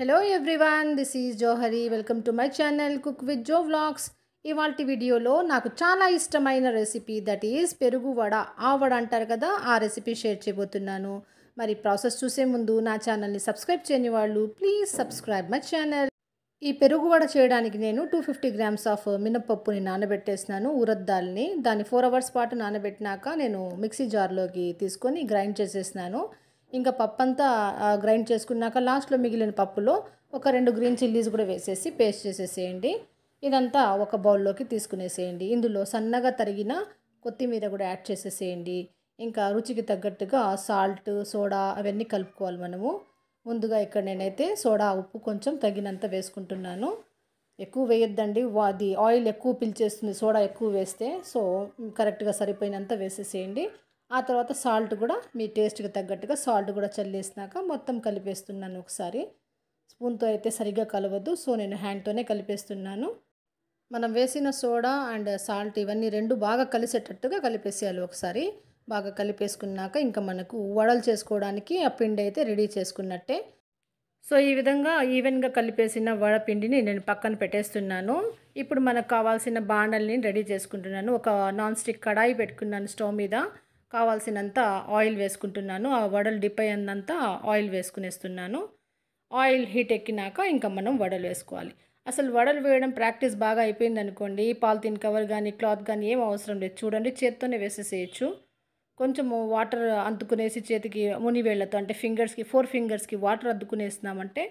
hello everyone this is Johari welcome to my channel cook with Jo vlogs ఇవాళ వీడియోలో నాకు చాలా ఇష్టమైన రెసిపీ దట్ ఈజ్ పెరుగు వడ ఆ వడ అంటారు కదా ఆ రెసిపీ షేర్ చేయబోతున్నాను మరి ప్రాసెస్ చూసే ముందు నా ఛానల్ని సబ్స్క్రైబ్ చేయని వాళ్ళు ప్లీజ్ సబ్స్క్రైబ్ మై ఛానల్ ఈ పెరుగు వడ చేయడానికి నేను టూ ఫిఫ్టీ గ్రామ్స్ ఆఫ్ మినపప్పుని నానబెట్టేసినాను ఊరద్దాల్ని దాన్ని ఫోర్ అవర్స్ పాటు నానబెట్టినాక నేను మిక్సీ జార్లోకి తీసుకొని గ్రైండ్ చేసేసినాను ఇంకా పప్పు అంతా గ్రైండ్ చేసుకున్నాక లాస్ట్లో మిగిలిన పప్పులో ఒక రెండు గ్రీన్ చిల్లీస్ కూడా వేసేసి పేస్ట్ చేసేసేయండి ఇదంతా ఒక బౌల్లోకి తీసుకునేసేయండి ఇందులో సన్నగా తరిగిన కొత్తిమీర కూడా యాడ్ చేసేసేయండి ఇంకా రుచికి తగ్గట్టుగా సాల్ట్ సోడా అవన్నీ కలుపుకోవాలి మనము ముందుగా ఇక్కడ నేనైతే సోడా ఉప్పు కొంచెం తగినంత వేసుకుంటున్నాను ఎక్కువ వేయొద్దండి అది ఆయిల్ ఎక్కువ పిలిచేస్తుంది సోడా ఎక్కువ వేస్తే సో కరెక్ట్గా సరిపోయినంత వేసేసేయండి ఆ తర్వాత సాల్ట్ కూడా మీ టేస్ట్కి తగ్గట్టుగా సాల్ట్ కూడా చల్లేసినాక మొత్తం కలిపేస్తున్నాను ఒకసారి స్పూన్తో అయితే సరిగ్గా కలవద్దు సో నేను హ్యాండ్తోనే కలిపేస్తున్నాను మనం వేసిన సోడా అండ్ సాల్ట్ ఇవన్నీ రెండు బాగా కలిసేటట్టుగా కలిపేసేయాలి ఒకసారి బాగా కలిపేసుకున్నాక ఇంకా మనకు వడలు చేసుకోవడానికి ఆ పిండి అయితే రెడీ చేసుకున్నట్టే సో ఈ విధంగా ఈవెన్గా కలిపేసిన వడపిండిని నేను పక్కన పెట్టేస్తున్నాను ఇప్పుడు మనకు కావాల్సిన బాండల్ని రెడీ చేసుకుంటున్నాను ఒక నాన్ స్టిక్ కడాయి పెట్టుకున్నాను స్టవ్ మీద కావాల్సినంత ఆయిల్ వేసుకుంటున్నాను ఆ వడలు డిప్ అయ్యిందంతా ఆయిల్ వేసుకునేస్తున్నాను ఆయిల్ హీట్ ఎక్కినాక ఇంకా మనం వడలు వేసుకోవాలి అసలు వడలు వేయడం ప్రాక్టీస్ బాగా అయిపోయింది అనుకోండి పాలిథిన్ కవర్ కానీ క్లాత్ కానీ ఏం అవసరం లేదు చూడండి చేత్తోనే వేసేసేయచ్చు కొంచెము వాటర్ అందుకునేసి చేతికి మునివేళ్లతో అంటే ఫింగర్స్కి ఫోర్ ఫింగర్స్కి వాటర్ అద్దుకునేసినామంటే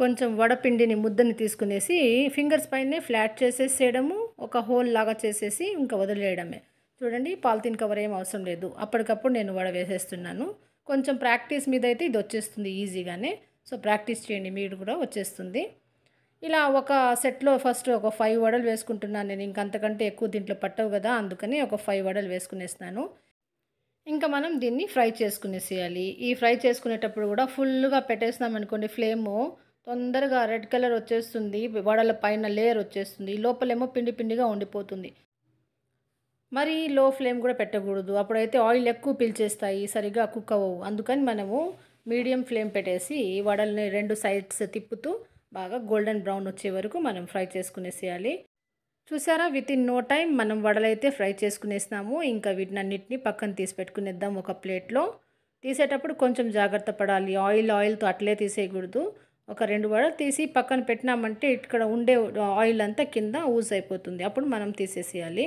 కొంచెం వడపిండిని ముద్దని తీసుకునేసి ఫింగర్స్ పైనే ఫ్లాట్ చేసేసేయడము ఒక హోల్ లాగా చేసేసి ఇంకా వదిలేయడమే చూడండి పాలిథిన్ కవర్ ఏం అవసరం లేదు అప్పటికప్పుడు నేను వడ వేసేస్తున్నాను కొంచెం ప్రాక్టీస్ మీద అయితే ఇది వచ్చేస్తుంది ఈజీగానే సో ప్రాక్టీస్ చేయండి మీరు కూడా వచ్చేస్తుంది ఇలా ఒక సెట్లో ఫస్ట్ ఒక ఫైవ్ వడలు వేసుకుంటున్నాను నేను ఇంకంతకంటే ఎక్కువ దీంట్లో పట్టవు కదా అందుకని ఒక ఫైవ్ వడలు వేసుకునేస్తున్నాను ఇంకా మనం దీన్ని ఫ్రై చేసుకునేసేయాలి ఈ ఫ్రై చేసుకునేటప్పుడు కూడా ఫుల్గా పెట్టేస్తున్నాం అనుకోండి ఫ్లేము తొందరగా రెడ్ కలర్ వచ్చేస్తుంది వడల పైన లేయర్ వచ్చేస్తుంది లోపలేమో పిండి పిండిగా ఉండిపోతుంది మరి లో ఫ్లేమ్ కూడా పెట్టకూడదు అప్పుడైతే ఆయిల్ ఎక్కువ పిలిచేస్తాయి సరిగా కుక్ అవ్వవు అందుకని మనము మీడియం ఫ్లేమ్ పెట్టేసి వడల్ని రెండు సైడ్స్ తిప్పుతూ బాగా గోల్డెన్ బ్రౌన్ వచ్చే వరకు మనం ఫ్రై చేసుకునేసేయాలి చూసారా విత్ ఇన్ నో టైం మనం వడలైతే ఫ్రై చేసుకునేసినాము ఇంకా వీటిని అన్నిటిని పక్కన తీసి పెట్టుకునేద్దాం ఒక ప్లేట్లో తీసేటప్పుడు కొంచెం జాగ్రత్త పడాలి ఆయిల్ ఆయిల్తో అట్లే తీసేయకూడదు ఒక రెండు వడలు తీసి పక్కన పెట్టినామంటే ఇక్కడ ఉండే ఆయిల్ అంతా కింద ఊజ్ అయిపోతుంది అప్పుడు మనం తీసేసేయాలి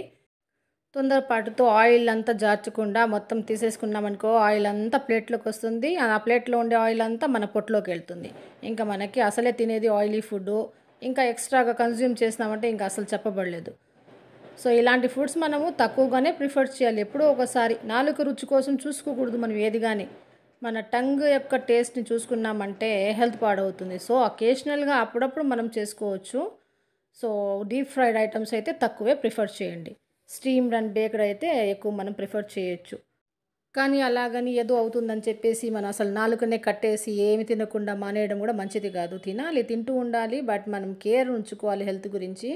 తొందరపాటుతో ఆయిల్ అంతా జార్చకుండా మొత్తం తీసేసుకున్నామనుకో ఆయిల్ అంతా ప్లేట్లోకి వస్తుంది ఆ ప్లేట్లో ఉండే ఆయిల్ అంతా మన పొట్లోకి వెళ్తుంది ఇంకా మనకి అసలే తినేది ఆయిలీ ఫుడ్ ఇంకా ఎక్స్ట్రాగా కన్జ్యూమ్ చేసినామంటే ఇంకా అసలు చెప్పబడలేదు సో ఇలాంటి ఫుడ్స్ మనము తక్కువగానే ప్రిఫర్ చేయాలి ఎప్పుడో ఒకసారి నాలుక రుచి కోసం చూసుకోకూడదు మనం ఏది కానీ మన టంగ్ యొక్క టేస్ట్ని చూసుకున్నామంటే హెల్త్ పాడవుతుంది సో అకేషనల్గా అప్పుడప్పుడు మనం చేసుకోవచ్చు సో డీప్ ఫ్రైడ్ ఐటమ్స్ అయితే తక్కువే ప్రిఫర్ చేయండి స్టీమ్ రన్ బేక్డ్ అయితే ఎక్కువ మనం ప్రిఫర్ చేయొచ్చు కానీ అలాగని ఏదో అవుతుందని చెప్పేసి మనం అసలు నాలుకనే కట్టేసి ఏమి తినకుండా మానేయడం కూడా మంచిది కాదు తినాలి తింటూ ఉండాలి బట్ మనం కేర్ ఉంచుకోవాలి హెల్త్ గురించి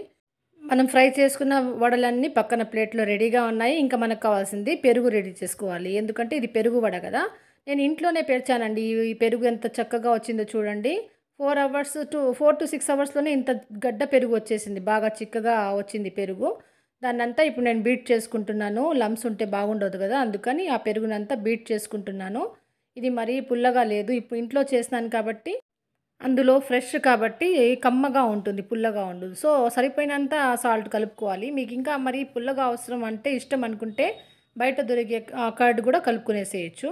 మనం ఫ్రై చేసుకున్న వడలన్నీ పక్కన ప్లేట్లో రెడీగా ఉన్నాయి ఇంకా మనకు కావాల్సింది పెరుగు రెడీ చేసుకోవాలి ఎందుకంటే ఇది పెరుగు వడ కదా నేను ఇంట్లోనే పెరిచానండి ఈ పెరుగు ఎంత చక్కగా వచ్చిందో చూడండి four hours to four to six అవర్స్లోనే ఇంత గడ్డ పెరుగు వచ్చేసింది బాగా చిక్కగా వచ్చింది పెరుగు దాన్నంతా ఇప్పుడు నేను బీట్ చేసుకుంటున్నాను లమ్స్ ఉంటే బాగుండదు కదా అందుకని ఆ పెరుగునంతా బీట్ చేసుకుంటున్నాను ఇది మరీ పుల్లగా లేదు ఇప్పుడు ఇంట్లో చేసినాను కాబట్టి అందులో ఫ్రెష్ కాబట్టి కమ్మగా ఉంటుంది పుల్లగా ఉండదు సో సరిపోయినంత సాల్ట్ కలుపుకోవాలి మీకు ఇంకా మరి పుల్లగా అవసరం అంటే ఇష్టం అనుకుంటే బయట దొరికే కర్డ్ కూడా కలుపుకునేసేయచ్చు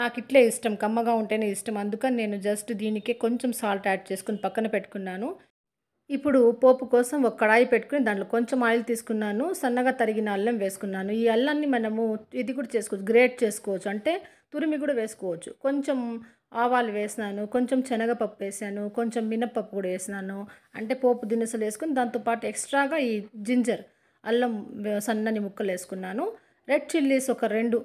నాకు ఇట్లే ఇష్టం కమ్మగా ఉంటేనే ఇష్టం అందుకని నేను జస్ట్ దీనికే కొంచెం సాల్ట్ యాడ్ చేసుకుని పక్కన పెట్టుకున్నాను ఇప్పుడు పోపు కోసం ఒక కడాయి పెట్టుకుని దాంట్లో కొంచెం ఆయిల్ తీసుకున్నాను సన్నగా తరిగిన అల్లం వేసుకున్నాను ఈ అల్లాన్ని మనము ఇది కూడా చేసుకోవచ్చు గ్రేట్ చేసుకోవచ్చు అంటే తురిమి కూడా వేసుకోవచ్చు కొంచెం ఆవాలు వేసినాను కొంచెం శనగపప్పు వేసాను కొంచెం మినప్పప్పు కూడా వేసినాను అంటే పోపు దినుసులు వేసుకుని దాంతోపాటు ఎక్స్ట్రాగా ఈ జింజర్ అల్లం సన్నని ముక్కలు వేసుకున్నాను రెడ్ చిల్లీస్ ఒక రెండు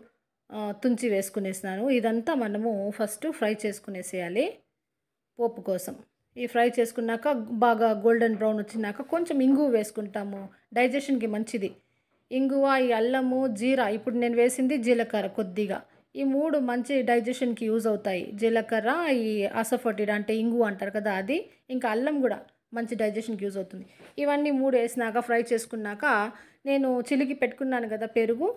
తుంచి వేసుకునేసినాను ఇదంతా మనము ఫస్ట్ ఫ్రై చేసుకునేసేయాలి పోపు కోసం ఈ ఫ్రై చేసుకున్నాక బాగా గోల్డెన్ బ్రౌన్ వచ్చినాక కొంచెం ఇంగు వేసుకుంటాము డైజెషన్కి మంచిది ఇంగువ ఈ అల్లము జీరా ఇప్పుడు నేను వేసింది జీలకర్ర కొద్దిగా ఈ మూడు మంచి డైజెషన్కి యూజ్ అవుతాయి జీలకర్ర ఈ అసఫోటిడ్ అంటే ఇంగు అంటారు కదా అది ఇంకా అల్లం కూడా మంచి డైజెషన్కి యూజ్ అవుతుంది ఇవన్నీ మూడు వేసినాక ఫ్రై చేసుకున్నాక నేను చిలికి పెట్టుకున్నాను కదా పెరుగు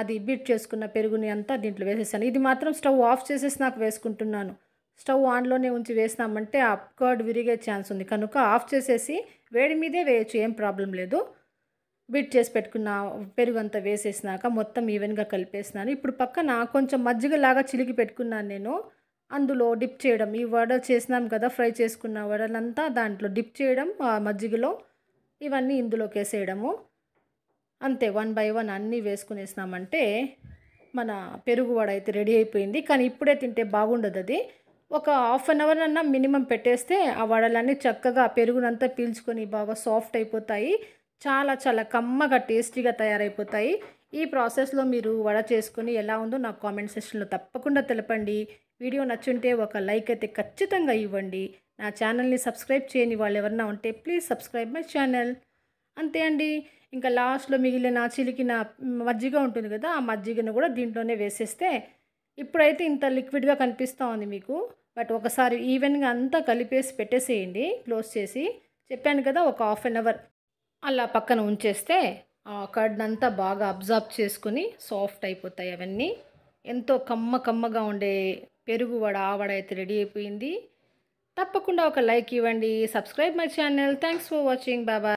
అది బీట్ చేసుకున్న పెరుగుని అంతా దీంట్లో వేసేసాను ఇది మాత్రం స్టవ్ ఆఫ్ చేసేసి నాకు వేసుకుంటున్నాను స్టవ్ ఆన్లోనే ఉంచి వేసినామంటే ఆ కర్డ్ విరిగే ఛాన్స్ ఉంది కనుక ఆఫ్ చేసేసి వేడి మీదే వేయచ్చు ఏం ప్రాబ్లం లేదు బిట్ చేసి పెట్టుకున్న పెరుగు అంతా వేసేసినాక మొత్తం ఈవెన్గా కలిపేసినాను ఇప్పుడు పక్కన కొంచెం మజ్జిగలాగా చిలికి పెట్టుకున్నాను నేను అందులో డిప్ చేయడం ఈ వడ చేసినాం కదా ఫ్రై చేసుకున్న వడలంతా దాంట్లో డిప్ చేయడం ఆ మజ్జిగలో ఇవన్నీ ఇందులోకి వేసేయడము అంతే వన్ బై వన్ అన్నీ వేసుకునేసినామంటే మన పెరుగు వడ అయితే రెడీ అయిపోయింది కానీ ఇప్పుడే తింటే బాగుండదు అది ఒక హాఫ్ అన్ అవర్ అన్నా మినిమం పెట్టేస్తే ఆ వడలన్నీ చక్కగా పెరుగునంతా పీల్చుకొని బాగా సాఫ్ట్ అయిపోతాయి చాలా చాలా కమ్మగా టేస్టీగా తయారైపోతాయి ఈ ప్రాసెస్లో మీరు వడ చేసుకుని ఎలా ఉందో నా కామెంట్ సెక్షన్లో తప్పకుండా తెలపండి వీడియో నచ్చుంటే ఒక లైక్ అయితే ఖచ్చితంగా ఇవ్వండి నా ఛానల్ని సబ్స్క్రైబ్ చేయని వాళ్ళు ఎవరన్నా ఉంటే ప్లీజ్ సబ్స్క్రైబ్ మై ఛానల్ అంతే అండి ఇంకా లాస్ట్లో మిగిలిన చిలికిన మజ్జిగ ఉంటుంది కదా ఆ మజ్జిగను కూడా దీంట్లోనే వేసేస్తే ఇప్పుడైతే ఇంత లిక్విడ్గా కనిపిస్తూ ఉంది మీకు బట్ ఒకసారి ఈవెన్గా అంతా కలిపేసి పెట్టేసేయండి క్లోజ్ చేసి చెప్పాను కదా ఒక హాఫ్ అన్ అవర్ అలా పక్కన ఉంచేస్తే ఆ కర్డ్ అంతా బాగా అబ్జార్బ్ చేసుకుని సాఫ్ట్ అయిపోతాయి అవన్నీ ఎంతో కమ్మ కమ్మగా ఉండే పెరుగు వడ ఆవడ అయితే రెడీ అయిపోయింది తప్పకుండా ఒక లైక్ ఇవ్వండి subscribe my channel thanks for watching Baba